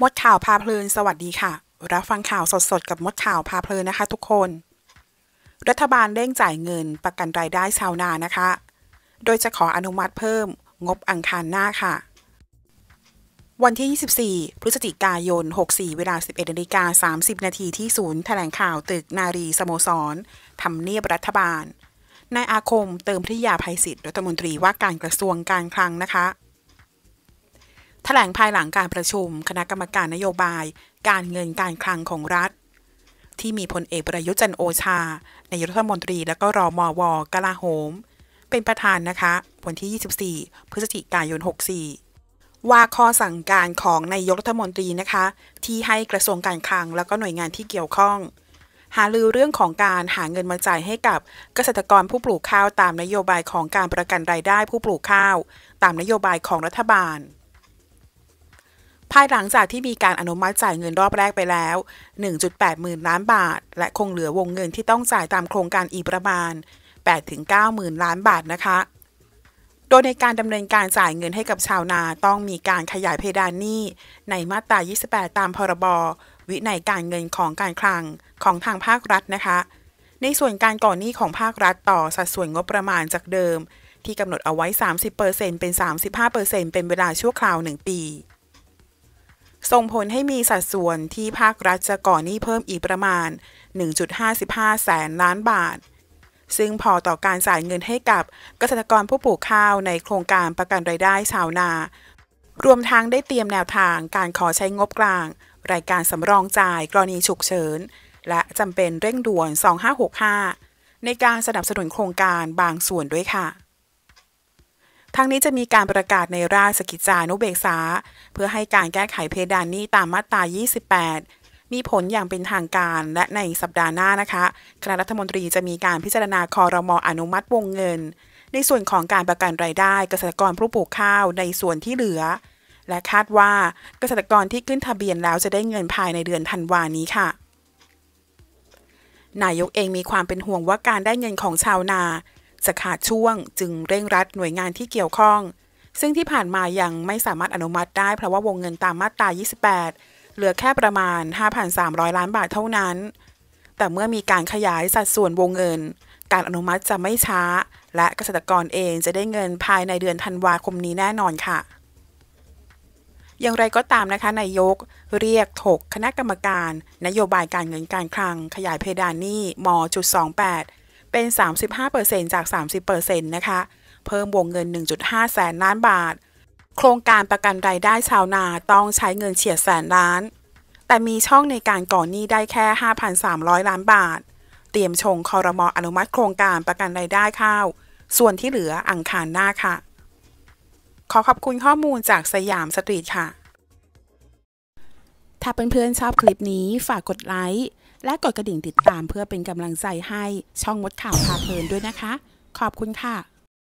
มดข่าวพาเพลิน สวัสดีค่ะ รับฟังข่าวสดๆ กับมดข่าวพาเพลินนะคะทุกคน รัฐบาลเร่งจ่ายเงิน ประกันรายได้ชาวนานะคะ โดยจะขออนุมัติเพิ่ม งบอังคารหน้าค่ะ วันที่ 24 พฤศจิกายน 64 เวลา 11นาฬิกา30นาทีที่ศูนย์แถลงข่าวตึกนารีสโมสรทำเนียบรัฐบาลนายอาคมเติมพิยาภัยศิษิ์รัฐมนตรีว่าการกระทรวงการคลังนะคะถลงภายหลังการประชุม คณะกรรมการนโยบาย การเงินการคลังของรัฐ ที่มีพลเอกประยุจันโอชานายรัฐมนตรีและก็รอมอวกลาโหม เป็นประธานนะคะวันที่ 24 พฤศจิกายน 64 ว่าข้อสั่งการของนายกรัฐมนตรีนะคะที่ให้กระทรวงการคลังและก็หน่วยงานที่เกี่ยวข้อง หาลือเรื่องของการหาเงินมาจ่ายให้กับเกษตรกรผู้ปลูกข้าวตามนโยบายของการประกันรายได้ผู้ปลูกข้าว ตามนโยบายของรัฐบาลภายหลังจากที่มีการอนุมัติจ่ายเงินรอบแรกไปแล้ว 1.8 หมื่นล้านบาท และคงเหลือวงเงินที่ต้องจ่ายตามโครงการอีกประมาณ 8-9 หมื่นล้านบาทนะคะ โดยในการดำเนินการจ่ายเงินให้กับชาวนา ต้องมีการขยายเพดานหนี้ในมาตรา 28 ตามพรบวินัยการเงินของการคลังของทางภาครัฐนะคะ ในส่วนการก่อนหนี้ของภาครัฐต่อสัดส่วนงบประมาณจากเดิม ที่กำหนดเอาไว้ 30%เป็น 35%เป็นเวลาชั่วคราว 1 ปีส่งผลให้มีสัดส่วนที่ภาครัฐจะก่อหนี้เพิ่มอีกประมาณ 1.55 แสนล้านบาท ซึ่งพอต่อการจ่ายเงินให้กับเกษตรกรผู้ปลูกข้าวในโครงการประกันรายได้ชาวนา รวมทั้งได้เตรียมแนวทางการขอใช้งบกลาง รายการสำรองจ่ายกรณีฉุกเฉิน และจำเป็นเร่งด่วน 2565 ในการสนับสนุนโครงการบางส่วนด้วยค่ะทั้งนี้จะมีการประกาศในราชกิจจานุเบกษา เพื่อให้การแก้ไขเพดานหนี้ตามมาตรา 28 มีผลอย่างเป็นทางการและในสัปดาห์หน้านะคะ คณะรัฐมนตรีจะมีการพิจารณาคอรมออนุมัติวงเงิน ในส่วนของการประกันรายได้เกษตรกรผู้ปลูกข้าวในส่วนที่เหลือ และคาดว่าเกษตรกรที่ขึ้นทะเบียนแล้วจะได้เงินภายในเดือนธันวานี้ค่ะ นายกเองมีความเป็นห่วงว่าการได้เงินของชาวนาจะขาดช่วงจึงเร่งรัดหน่วยงานที่เกี่ยวข้อง ซึ่งที่ผ่านมายังไม่สามารถอนุมัติได้เพราะว่าวงเงินตามมาตรา 28 เหลือแค่ประมาณ 5,300 ล้านบาทเท่านั้น แต่เมื่อมีการขยายสัดส่วนวงเงิน การอนุมัติจะไม่ช้า และเกษตรกรเองจะได้เงินภายในเดือนธันวาคมนี้แน่นอนค่ะ อย่างไรก็ตามนะคะนายกเรียก ถกคณะกรรมการ นโยบายการเงินการคลัง ขยายเพดานหนี้ม .28 เป็น 35%จาก 30%นะคะ เพิ่มวงเงิน 1.5 แสนล้านบาท โครงการประกันรายได้ชาวนา ต้องใช้เงินเฉียดแสนล้าน แต่มีช่องในการก่อนหนี้ ได้แค่ 5,300 ล้านบาท เตรียมชงคอรมออนุมัติโครงการประกันรายได้ข้าว ส่วนที่เหลืออังคารหน้าค่ะ ขอขอบคุณข้อมูลจากสยามสตรีทค่ะ ถ้าเพื่อนๆชอบคลิปนี้ฝากกดไลค์และกดกระดิ่งติดตามเพื่อเป็นกำลังใจให้ช่องมดข่าวพาเพลินด้วยนะคะ ขอบคุณค่ะ